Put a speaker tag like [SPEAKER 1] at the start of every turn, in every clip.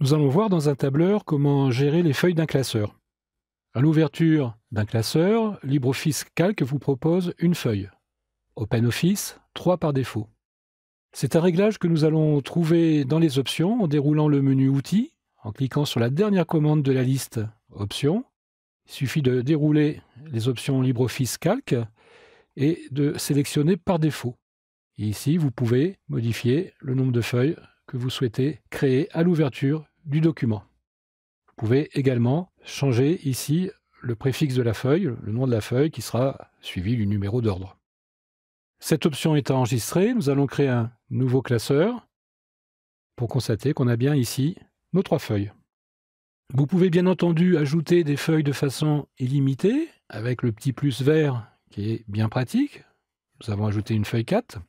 [SPEAKER 1] Nous allons voir dans un tableur comment gérer les feuilles d'un classeur. À l'ouverture d'un classeur, LibreOffice Calc vous propose une feuille. OpenOffice, 3 par défaut. C'est un réglage que nous allons trouver dans les options en déroulant le menu Outils, en cliquant sur la dernière commande de la liste Options. Il suffit de dérouler les options LibreOffice Calc et de sélectionner par défaut. ici, vous pouvez modifier le nombre de feuilles que vous souhaitez créer à l'ouverture du document. Vous pouvez également changer ici le préfixe de la feuille, le nom de la feuille qui sera suivi du numéro d'ordre. Cette option est enregistrée, nous allons créer un nouveau classeur pour constater qu'on a bien ici nos trois feuilles. Vous pouvez bien entendu ajouter des feuilles de façon illimitée avec le petit plus vert qui est bien pratique. Nous avons ajouté une feuille 4.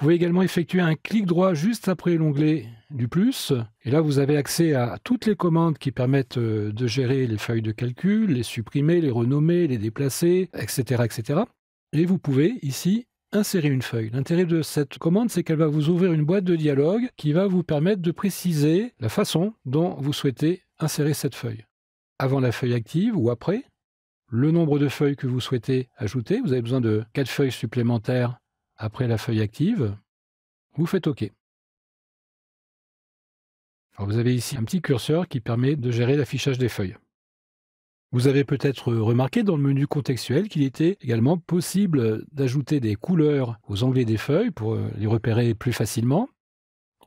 [SPEAKER 1] Vous pouvez également effectuer un clic droit juste après l'onglet du plus. Et là, vous avez accès à toutes les commandes qui permettent euh, de gérer les feuilles de calcul, les supprimer, les renommer, les déplacer, etc. etc. Et vous pouvez ici insérer une feuille. L'intérêt de cette commande, c'est qu'elle va vous ouvrir une boîte de dialogue qui va vous permettre de préciser la façon dont vous souhaitez insérer cette feuille. Avant la feuille active ou après, le nombre de feuilles que vous souhaitez ajouter. Vous avez besoin de 4 feuilles supplémentaires après la feuille active, vous faites OK. vous avez ici un petit curseur qui permet de gérer l'affichage des feuilles. Vous avez peut-être remarqué dans le menu contextuel qu'il était également possible d'ajouter des couleurs aux onglets des feuilles pour euh, les repérer plus facilement.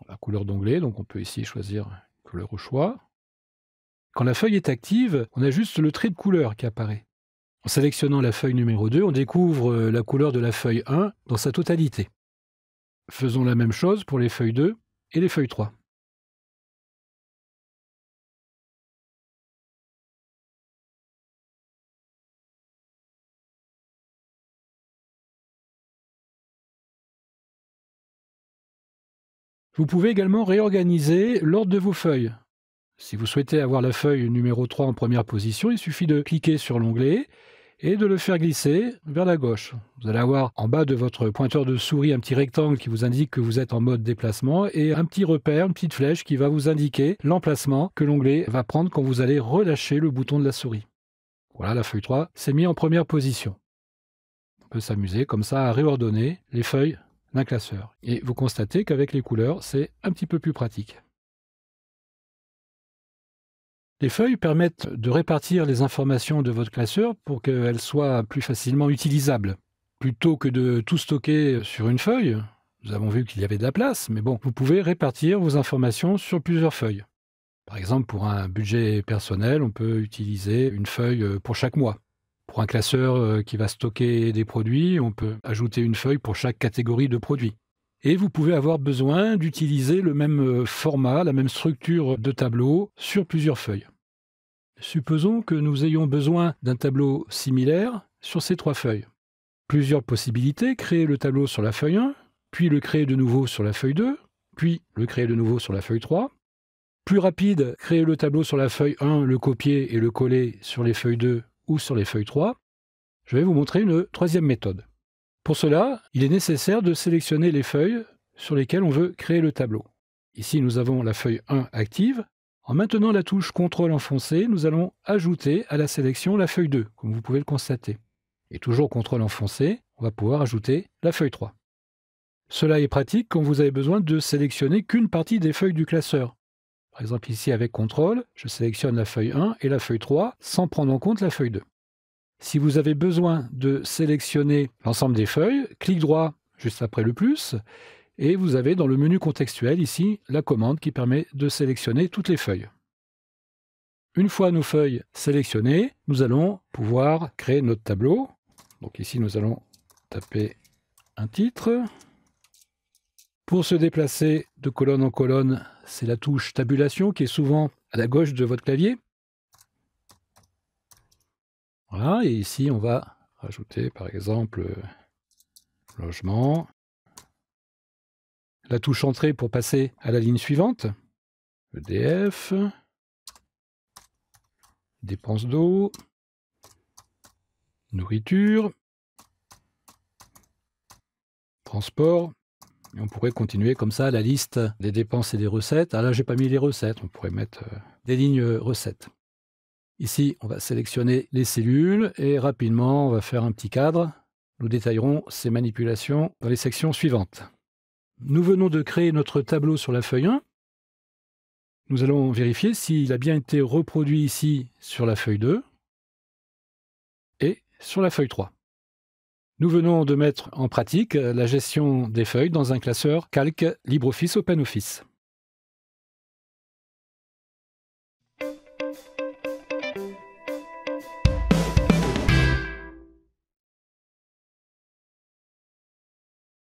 [SPEAKER 1] La couleur d'onglet, donc on peut ici choisir une couleur au choix. Quand la feuille est active, on a juste le trait de couleur qui apparaît. En sélectionnant la feuille numéro 2, on découvre euh, la couleur de la feuille 1 dans sa totalité. Faisons la même chose pour les feuilles 2 et les feuilles 3. Vous pouvez également réorganiser l'ordre de vos feuilles. Si vous souhaitez avoir la feuille numéro 3 en première position, il suffit de cliquer sur l'onglet et de le faire glisser vers la gauche. Vous allez avoir en bas de votre pointeur de souris un petit rectangle qui vous indique que vous êtes en mode déplacement et un petit repère, une petite flèche qui va vous indiquer l'emplacement que l'onglet va prendre quand vous allez relâcher le bouton de la souris. Voilà, la feuille 3 s'est mise en première position. On peut s'amuser comme ça à réordonner les feuilles d'un classeur. Et vous constatez qu'avec les couleurs, c'est un petit peu plus pratique. Les feuilles permettent de répartir les informations de votre classeur pour qu'elles soient plus facilement utilisables. Plutôt que de tout stocker sur une feuille, nous avons vu qu'il y avait de la place, mais bon, vous pouvez répartir vos informations sur plusieurs feuilles. Par exemple, pour un budget personnel, on peut utiliser une feuille pour chaque mois. Pour un classeur euh, qui va stocker des produits, on peut ajouter une feuille pour chaque catégorie de produits et vous pouvez avoir besoin d'utiliser le même euh, format, la même structure de tableau sur plusieurs feuilles. Supposons que nous ayons besoin d'un tableau similaire sur ces trois feuilles. Plusieurs possibilités, créer le tableau sur la feuille 1, puis le créer de nouveau sur la feuille 2, puis le créer de nouveau sur la feuille 3. Plus rapide, créer le tableau sur la feuille 1, le copier et le coller sur les feuilles 2 ou sur les feuilles 3. Je vais vous montrer une troisième méthode. Pour cela, il est nécessaire de sélectionner les feuilles sur lesquelles on veut créer le tableau. Ici, nous avons la feuille 1 active. En maintenant la touche CTRL enfoncée, nous allons ajouter à la sélection la feuille 2, comme vous pouvez le constater. Et toujours CTRL enfoncé, on va pouvoir ajouter la feuille 3. Cela est pratique quand vous avez besoin de sélectionner qu'une partie des feuilles du classeur. Par exemple ici avec CTRL, je sélectionne la feuille 1 et la feuille 3 sans prendre en compte la feuille 2. Si vous avez besoin de sélectionner l'ensemble des feuilles, clique droit juste après le plus et vous avez dans le menu contextuel ici la commande qui permet de sélectionner toutes les feuilles. Une fois nos feuilles sélectionnées, nous allons pouvoir créer notre tableau. Donc ici, nous allons taper un titre. Pour se déplacer de colonne en colonne, c'est la touche tabulation qui est souvent à la gauche de votre clavier. Voilà, et ici, on va rajouter, par exemple, euh, logement. La touche entrée pour passer à la ligne suivante. EDF. Dépenses d'eau. Nourriture. Transport. Et on pourrait continuer comme ça la liste des dépenses et des recettes. Ah là, j'ai pas mis les recettes. On pourrait mettre euh, des lignes euh, recettes. Ici, on va sélectionner les cellules et rapidement, on va faire un petit cadre. Nous détaillerons ces manipulations dans les sections suivantes. Nous venons de créer notre tableau sur la feuille 1. Nous allons vérifier s'il a bien été reproduit ici sur la feuille 2 et sur la feuille 3. Nous venons de mettre en pratique la gestion des feuilles dans un classeur Calc LibreOffice OpenOffice.